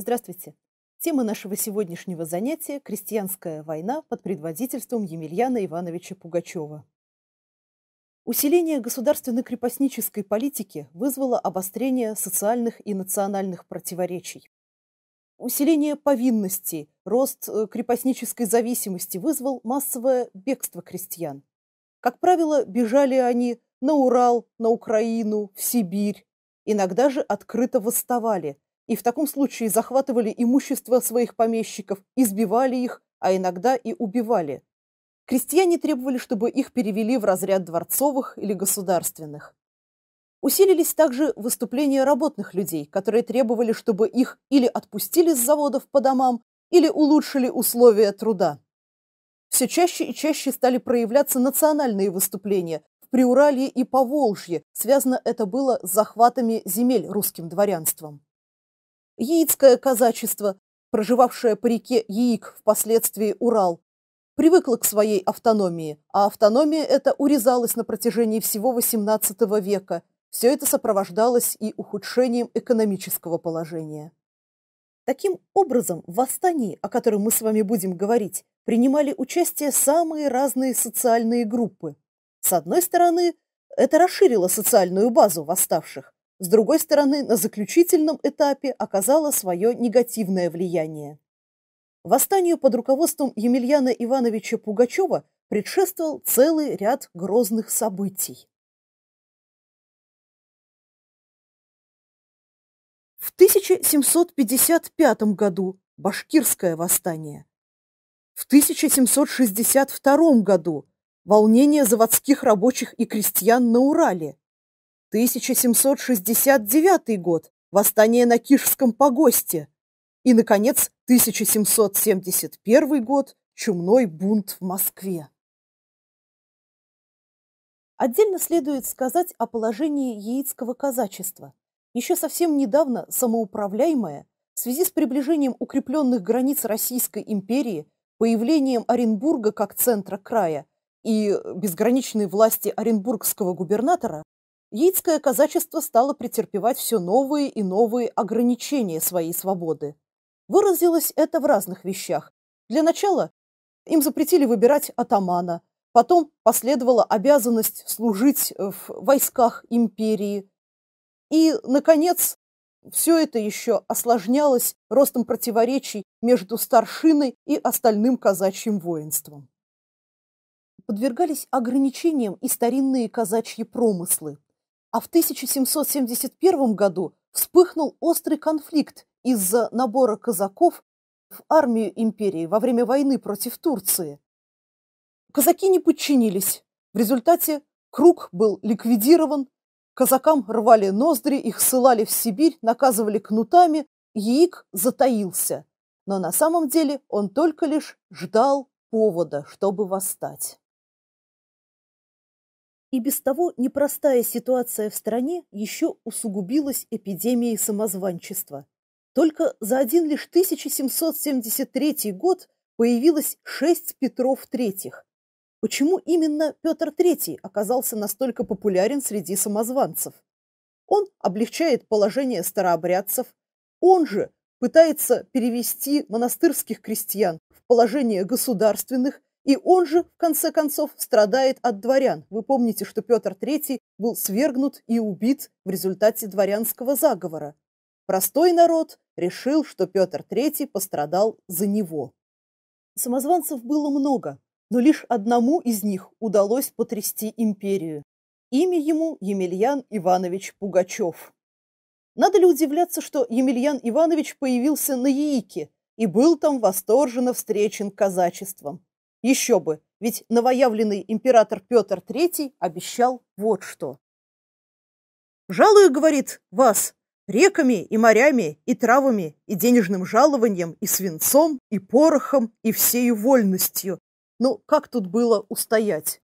Здравствуйте! Тема нашего сегодняшнего занятия – крестьянская война под предводительством Емельяна Ивановича Пугачева. Усиление государственной крепостнической политики вызвало обострение социальных и национальных противоречий. Усиление повинностей, рост э, крепостнической зависимости вызвал массовое бегство крестьян. Как правило, бежали они на Урал, на Украину, в Сибирь. Иногда же открыто восставали – и в таком случае захватывали имущество своих помещиков, избивали их, а иногда и убивали. Крестьяне требовали, чтобы их перевели в разряд дворцовых или государственных. Усилились также выступления работных людей, которые требовали, чтобы их или отпустили с заводов по домам, или улучшили условия труда. Все чаще и чаще стали проявляться национальные выступления в Приуралье и Поволжье. Связано это было с захватами земель русским дворянством. Яицкое казачество, проживавшее по реке Яик, впоследствии Урал, привыкло к своей автономии, а автономия эта урезалась на протяжении всего XVIII века. Все это сопровождалось и ухудшением экономического положения. Таким образом, в восстании, о котором мы с вами будем говорить, принимали участие самые разные социальные группы. С одной стороны, это расширило социальную базу восставших, с другой стороны, на заключительном этапе оказала свое негативное влияние. Восстанию под руководством Емельяна Ивановича Пугачева предшествовал целый ряд грозных событий. В 1755 году Башкирское восстание. В 1762 году волнение заводских рабочих и крестьян на Урале. 1769 год. Восстание на Кишском погосте. И, наконец, 1771 год. Чумной бунт в Москве. Отдельно следует сказать о положении яицкого казачества. Еще совсем недавно самоуправляемое, в связи с приближением укрепленных границ Российской империи, появлением Оренбурга как центра края и безграничной власти оренбургского губернатора, Яицкое казачество стало претерпевать все новые и новые ограничения своей свободы. Выразилось это в разных вещах. Для начала им запретили выбирать атамана, потом последовала обязанность служить э, в войсках империи. И, наконец, все это еще осложнялось ростом противоречий между старшиной и остальным казачьим воинством. Подвергались ограничениям и старинные казачьи промыслы. А в 1771 году вспыхнул острый конфликт из-за набора казаков в армию империи во время войны против Турции. Казаки не подчинились. В результате круг был ликвидирован, казакам рвали ноздри, их ссылали в Сибирь, наказывали кнутами, яик затаился. Но на самом деле он только лишь ждал повода, чтобы восстать. И без того непростая ситуация в стране еще усугубилась эпидемией самозванчества. Только за один лишь 1773 год появилось шесть Петров III. Почему именно Петр III оказался настолько популярен среди самозванцев? Он облегчает положение старообрядцев, он же пытается перевести монастырских крестьян в положение государственных и он же, в конце концов, страдает от дворян. Вы помните, что Петр III был свергнут и убит в результате дворянского заговора. Простой народ решил, что Петр III пострадал за него. Самозванцев было много, но лишь одному из них удалось потрясти империю. Имя ему Емельян Иванович Пугачев. Надо ли удивляться, что Емельян Иванович появился на Яике и был там восторженно встречен казачеством. Еще бы, ведь новоявленный император Петр III обещал вот что. «Жалую, — говорит, — вас реками и морями, и травами, и денежным жалованием, и свинцом, и порохом, и всею вольностью. Но ну, как тут было устоять?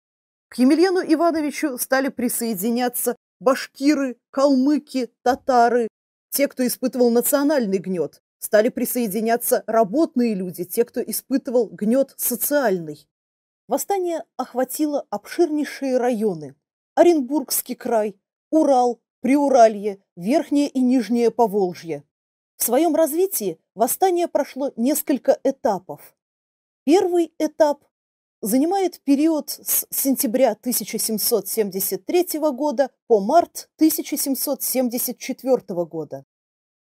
К Емельяну Ивановичу стали присоединяться башкиры, калмыки, татары, те, кто испытывал национальный гнет. Стали присоединяться работные люди, те, кто испытывал гнет социальный. Восстание охватило обширнейшие районы. Оренбургский край, Урал, Приуралье, Верхнее и Нижнее Поволжье. В своем развитии восстание прошло несколько этапов. Первый этап занимает период с сентября 1773 года по март 1774 года.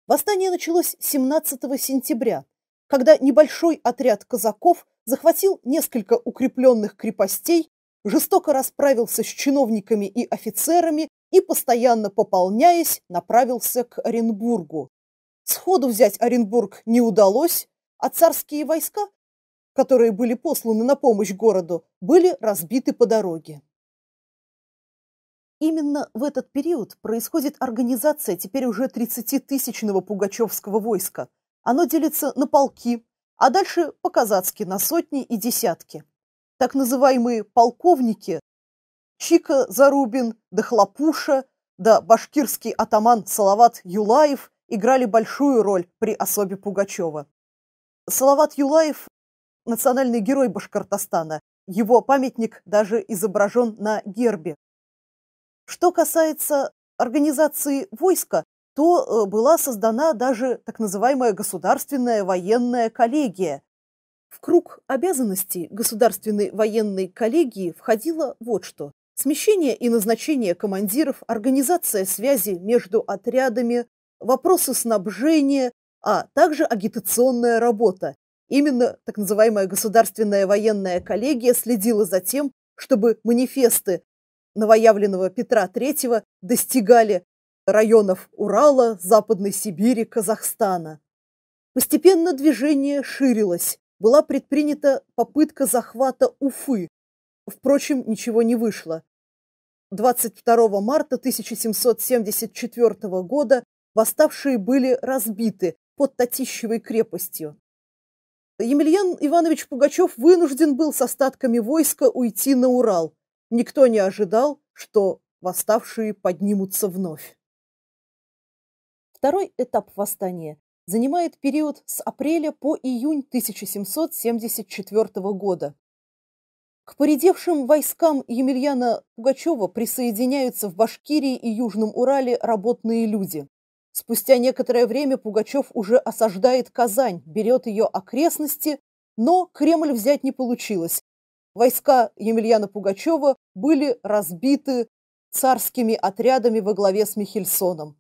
Восстание началось 17 сентября, когда небольшой отряд казаков захватил несколько укрепленных крепостей, жестоко расправился с чиновниками и офицерами и, постоянно пополняясь, направился к Оренбургу. Сходу взять Оренбург не удалось, а царские войска, которые были посланы на помощь городу, были разбиты по дороге. Именно в этот период происходит организация теперь уже 30-тысячного пугачевского войска. Оно делится на полки, а дальше по-казацки на сотни и десятки. Так называемые полковники Чика Зарубин, да Хлопуша, да башкирский атаман Салават Юлаев играли большую роль при особе Пугачева. Салават Юлаев – национальный герой Башкортостана. Его памятник даже изображен на гербе что касается организации войска, то э, была создана даже так называемая государственная военная коллегия. В круг обязанностей государственной военной коллегии входило вот что. Смещение и назначение командиров, организация связи между отрядами, вопросы снабжения, а также агитационная работа. Именно так называемая государственная военная коллегия следила за тем, чтобы манифесты новоявленного Петра III достигали районов Урала, Западной Сибири, Казахстана. Постепенно движение ширилось, была предпринята попытка захвата Уфы, впрочем, ничего не вышло. 22 марта 1774 года восставшие были разбиты под Татищевой крепостью. Емельян Иванович Пугачев вынужден был с остатками войска уйти на Урал – Никто не ожидал, что восставшие поднимутся вновь. Второй этап восстания занимает период с апреля по июнь 1774 года. К поредевшим войскам Емельяна Пугачева присоединяются в Башкирии и Южном Урале работные люди. Спустя некоторое время Пугачев уже осаждает Казань, берет ее окрестности, но Кремль взять не получилось, Войска Емельяна Пугачева были разбиты царскими отрядами во главе с Михельсоном.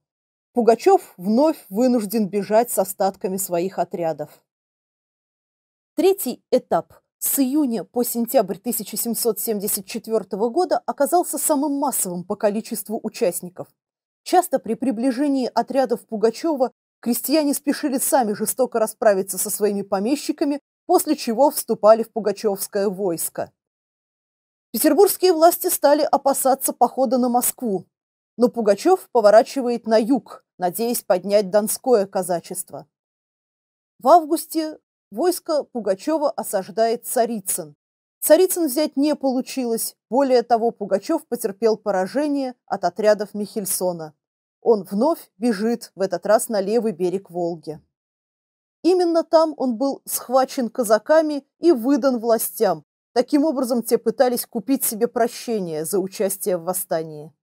Пугачев вновь вынужден бежать с остатками своих отрядов. Третий этап с июня по сентябрь 1774 года оказался самым массовым по количеству участников. Часто при приближении отрядов Пугачева крестьяне спешили сами жестоко расправиться со своими помещиками, после чего вступали в Пугачевское войско. Петербургские власти стали опасаться похода на Москву, но Пугачев поворачивает на юг, надеясь поднять донское казачество. В августе войско Пугачева осаждает Царицын. Царицын взять не получилось, более того, Пугачев потерпел поражение от отрядов Михельсона. Он вновь бежит, в этот раз на левый берег Волги. Именно там он был схвачен казаками и выдан властям. Таким образом, те пытались купить себе прощение за участие в восстании.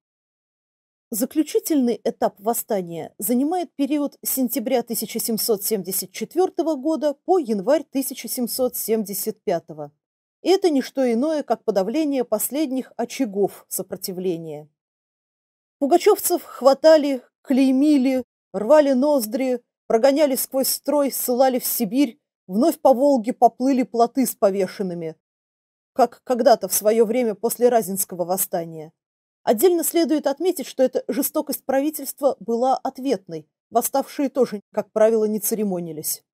Заключительный этап восстания занимает период с сентября 1774 года по январь 1775. И это не что иное, как подавление последних очагов сопротивления. Пугачевцев хватали, клеймили, рвали ноздри, прогоняли сквозь строй, ссылали в Сибирь, вновь по Волге поплыли плоты с повешенными, как когда-то в свое время после Разинского восстания. Отдельно следует отметить, что эта жестокость правительства была ответной, восставшие тоже, как правило, не церемонились.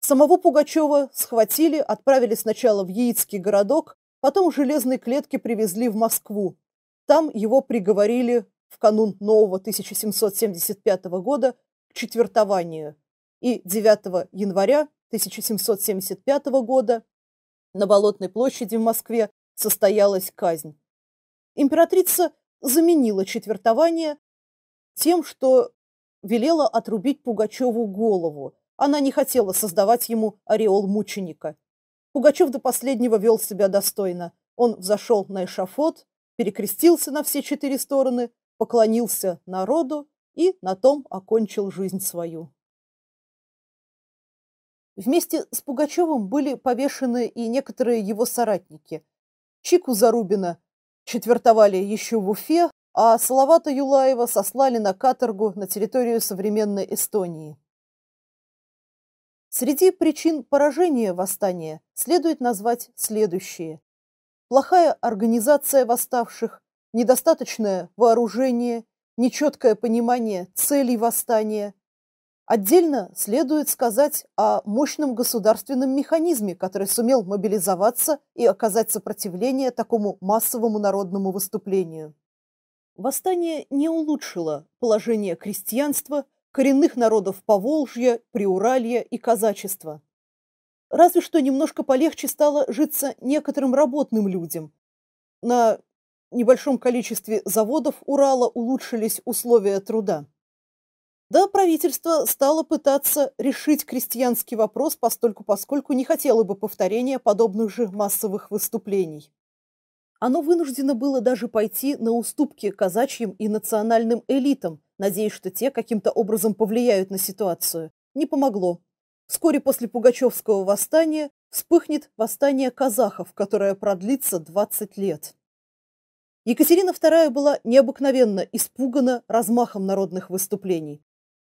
Самого Пугачева схватили, отправили сначала в Яицкий городок, потом в железной клетке привезли в Москву. Там его приговорили в канун нового 1775 года четвертованию, и 9 января 1775 года на Болотной площади в Москве состоялась казнь. Императрица заменила четвертование тем, что велела отрубить Пугачеву голову. Она не хотела создавать ему ореол мученика. Пугачев до последнего вел себя достойно. Он взошел на эшафот, перекрестился на все четыре стороны, поклонился народу и на том окончил жизнь свою. Вместе с Пугачевым были повешены и некоторые его соратники. Чику Зарубина четвертовали еще в Уфе, а Салавата Юлаева сослали на каторгу на территорию современной Эстонии. Среди причин поражения восстания следует назвать следующие. Плохая организация восставших, недостаточное вооружение, нечеткое понимание целей восстания. Отдельно следует сказать о мощном государственном механизме, который сумел мобилизоваться и оказать сопротивление такому массовому народному выступлению. Восстание не улучшило положение крестьянства, коренных народов Поволжья, Приуралья и казачества. Разве что немножко полегче стало житься некоторым работным людям. На небольшом количестве заводов Урала улучшились условия труда. Да, правительство стало пытаться решить крестьянский вопрос, постольку поскольку не хотело бы повторения подобных же массовых выступлений. Оно вынуждено было даже пойти на уступки казачьим и национальным элитам, надеясь, что те каким-то образом повлияют на ситуацию. Не помогло. Вскоре после Пугачевского восстания вспыхнет восстание казахов, которое продлится 20 лет. Екатерина II была необыкновенно испугана размахом народных выступлений.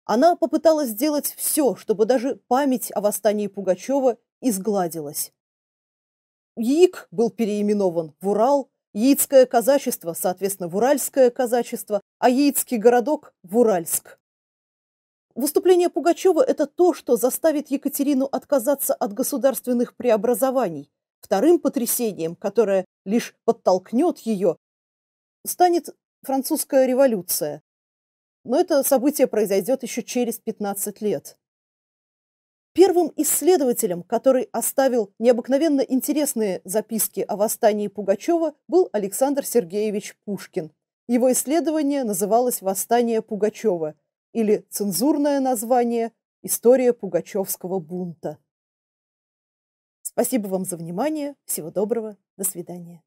Она попыталась сделать все, чтобы даже память о восстании Пугачева изгладилась. ЯИК был переименован в Урал, Яицкое казачество, соответственно, в Уральское казачество, а Яицкий городок – в Уральск. Выступление Пугачева – это то, что заставит Екатерину отказаться от государственных преобразований. Вторым потрясением, которое лишь подтолкнет ее станет французская революция. Но это событие произойдет еще через 15 лет. Первым исследователем, который оставил необыкновенно интересные записки о восстании Пугачева, был Александр Сергеевич Пушкин. Его исследование называлось «Восстание Пугачева» или цензурное название «История пугачевского бунта». Спасибо вам за внимание. Всего доброго. До свидания.